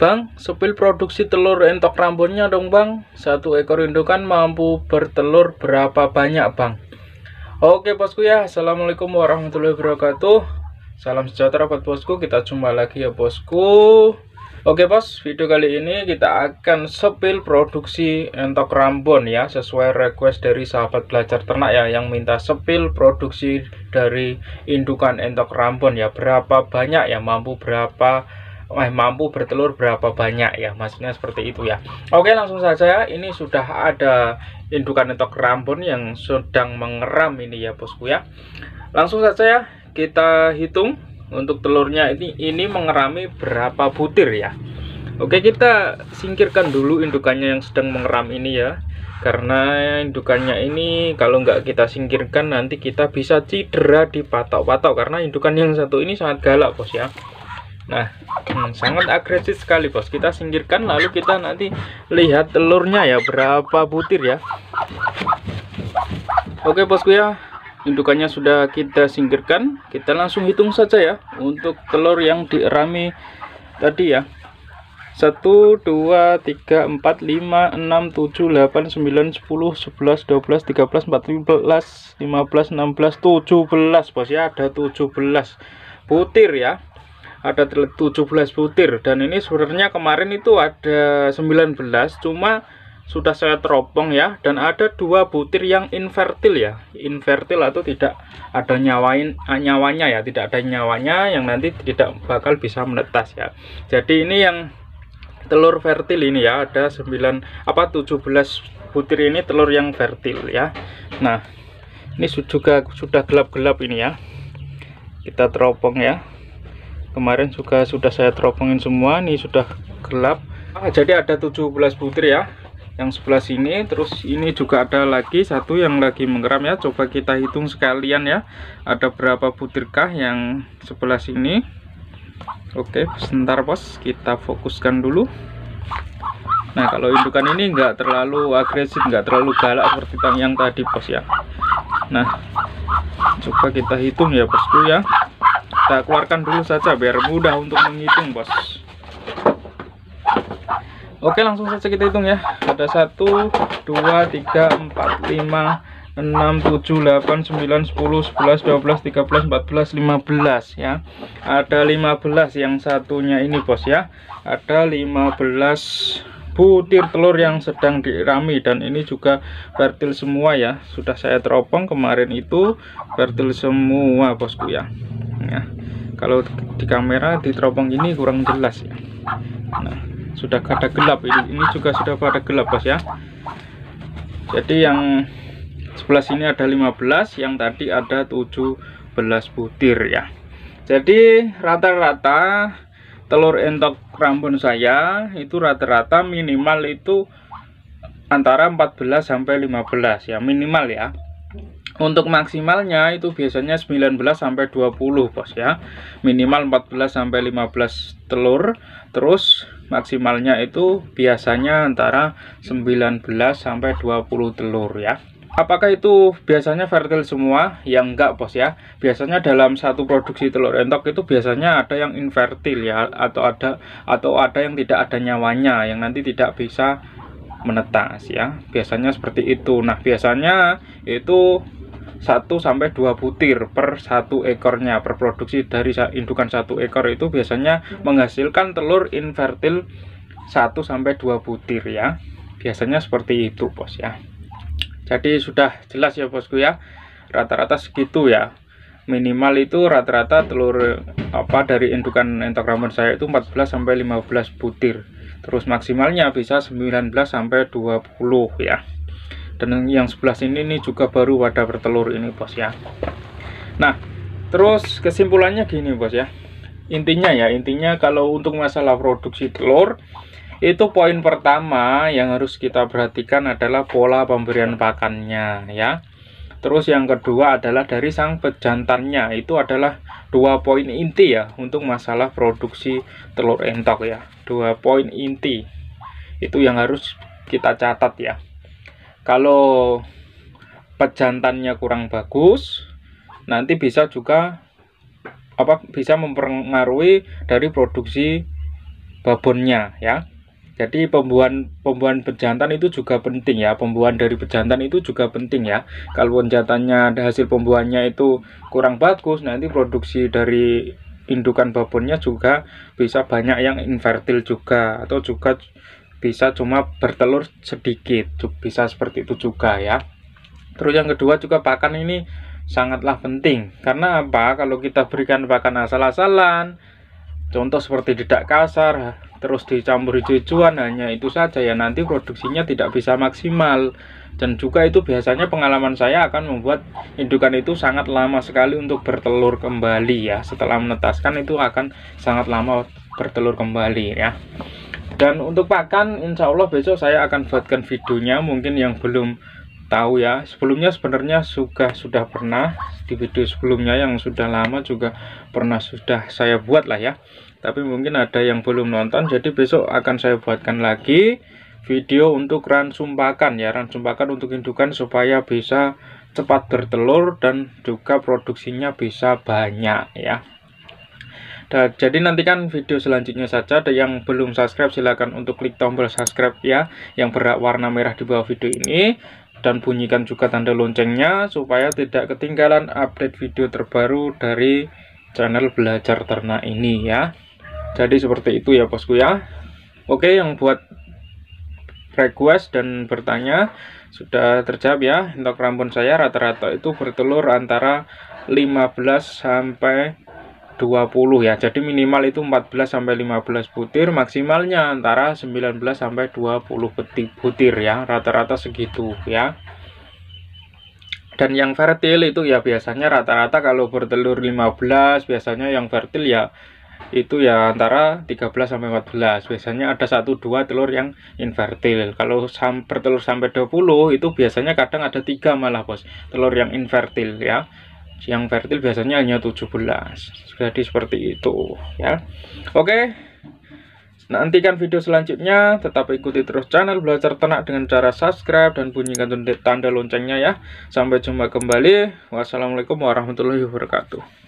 Bang, sepil produksi telur entok rambutnya dong bang. Satu ekor indukan mampu bertelur berapa banyak bang? Oke bosku ya, Assalamualaikum warahmatullahi wabarakatuh. Salam sejahtera buat bosku, kita jumpa lagi ya bosku. Oke bos, video kali ini kita akan sepil produksi entok rambon ya, sesuai request dari sahabat belajar ternak ya, yang minta sepil produksi dari indukan entok rambon ya, berapa banyak ya, mampu berapa Eh, mampu bertelur berapa banyak ya maksudnya seperti itu ya oke langsung saja ini sudah ada indukan entok rambun yang sedang mengeram ini ya bosku ya langsung saja ya kita hitung untuk telurnya ini ini mengerami berapa butir ya Oke kita singkirkan dulu indukannya yang sedang mengeram ini ya karena indukannya ini kalau nggak kita singkirkan nanti kita bisa cedera di patok-patok karena indukan yang satu ini sangat galak bos ya Nah, hmm, sangat agresif sekali bos. Kita singkirkan lalu kita nanti lihat telurnya ya berapa butir ya. Oke bosku ya, indukannya sudah kita singkirkan. Kita langsung hitung saja ya untuk telur yang dierami tadi ya. 1 2 3 4 5 6 7 8 9 10 11 12 13 14 15 16 17 bos ya ada 17 butir ya ada tujuh belas butir dan ini sebenarnya kemarin itu ada 19 cuma sudah saya teropong ya dan ada dua butir yang invertil ya invertil atau tidak ada nyawain eh, nyawanya ya tidak ada nyawanya yang nanti tidak bakal bisa menetas ya jadi ini yang telur fertil ini ya ada 9 apa 17 butir ini telur yang fertil ya nah ini juga sudah gelap-gelap ini ya kita teropong ya kemarin juga sudah saya teropongin semua nih sudah gelap ah, jadi ada 17 butir ya yang sebelah sini terus ini juga ada lagi satu yang lagi menggeram ya coba kita hitung sekalian ya ada berapa butirkah yang sebelah sini oke sebentar bos kita fokuskan dulu nah kalau indukan ini enggak terlalu agresif enggak terlalu galak seperti yang tadi bos ya nah coba kita hitung ya bosku ya kita keluarkan dulu saja biar mudah untuk menghitung bos Oke langsung saja kita hitung ya ada 1 2 3 4 5 6 7 8 9 9 10 11 12 13 14 15 ya ada 15 yang satunya ini bos ya ada 15 butir telur yang sedang dirami dan ini juga fertil semua ya sudah saya teropong kemarin itu fertil semua bosku ya, ya kalau di kamera di teropong ini kurang jelas ya nah sudah pada gelap ini, ini juga sudah pada gelap bos ya jadi yang sebelah sini ada 15 yang tadi ada 17 butir ya jadi rata-rata telur entok rambun saya itu rata-rata minimal itu antara 14 sampai 15 ya minimal ya untuk maksimalnya itu biasanya 19 sampai 20 Bos ya. Minimal 14 sampai 15 telur. Terus maksimalnya itu biasanya antara 19 sampai 20 telur ya. Apakah itu biasanya fertil semua? Yang enggak bos ya Biasanya dalam satu produksi telur entok itu biasanya ada yang invertil ya Atau ada atau ada yang tidak ada nyawanya Yang nanti tidak bisa menetas ya Biasanya seperti itu Nah biasanya itu 1 sampai 2 butir per satu ekornya per produksi dari indukan satu ekor itu biasanya hmm. menghasilkan telur invertil 1 sampai 2 butir ya. Biasanya seperti itu, Bos ya. Jadi sudah jelas ya, Bosku ya. Rata-rata segitu ya. Minimal itu rata-rata telur apa dari indukan entogramon saya itu 14 sampai 15 butir. Terus maksimalnya bisa 19 sampai 20 ya dan yang sebelah sini ini juga baru wadah bertelur ini bos ya nah terus kesimpulannya gini bos ya intinya ya intinya kalau untuk masalah produksi telur itu poin pertama yang harus kita perhatikan adalah pola pemberian pakannya ya Terus yang kedua adalah dari sang pejantannya itu adalah dua poin inti ya untuk masalah produksi telur entok ya. Dua poin inti itu yang harus kita catat ya kalau pejantannya kurang bagus nanti bisa juga apa bisa mempengaruhi dari produksi babonnya ya jadi pembuahan pembuahan pejantan itu juga penting ya pembuahan dari pejantan itu juga penting ya kalau ada hasil pembuahannya itu kurang bagus nanti produksi dari indukan babonnya juga bisa banyak yang invertil juga atau juga bisa cuma bertelur sedikit bisa seperti itu juga ya terus yang kedua juga pakan ini sangatlah penting karena apa kalau kita berikan pakan asal-asalan contoh seperti tidak kasar terus dicampur cucuan hanya itu saja ya nanti produksinya tidak bisa maksimal dan juga itu biasanya pengalaman saya akan membuat indukan itu sangat lama sekali untuk bertelur kembali ya setelah menetaskan itu akan sangat lama bertelur kembali ya dan untuk pakan insya Allah besok saya akan buatkan videonya mungkin yang belum tahu ya sebelumnya sebenarnya sudah sudah pernah di video sebelumnya yang sudah lama juga pernah sudah saya buat lah ya tapi mungkin ada yang belum nonton jadi besok akan saya buatkan lagi video untuk ransum pakan ya ransum pakan untuk indukan supaya bisa cepat bertelur dan juga produksinya bisa banyak ya dan, jadi nantikan video selanjutnya saja. Ada yang belum subscribe silahkan untuk klik tombol subscribe ya. Yang berwarna warna merah di bawah video ini. Dan bunyikan juga tanda loncengnya supaya tidak ketinggalan update video terbaru dari channel belajar ternak ini ya. Jadi seperti itu ya bosku ya. Oke yang buat request dan bertanya sudah terjawab ya untuk rambut saya rata-rata itu bertelur antara 15 sampai 20 ya. Jadi minimal itu 14 sampai 15 butir, maksimalnya antara 19 sampai 20 butir ya. Rata-rata segitu ya. Dan yang fertil itu ya biasanya rata-rata kalau bertelur 15 biasanya yang fertil ya itu ya antara 13 sampai 14. Biasanya ada 1 2 telur yang invertil. Kalau sampai bertelur sampai 20 itu biasanya kadang ada 3 malah, Bos. Telur yang invertil ya yang fertil biasanya hanya 17 jadi seperti itu ya oke nantikan video selanjutnya tetap ikuti terus channel belajar ternak dengan cara subscribe dan bunyikan tanda loncengnya ya sampai jumpa kembali wassalamualaikum warahmatullahi wabarakatuh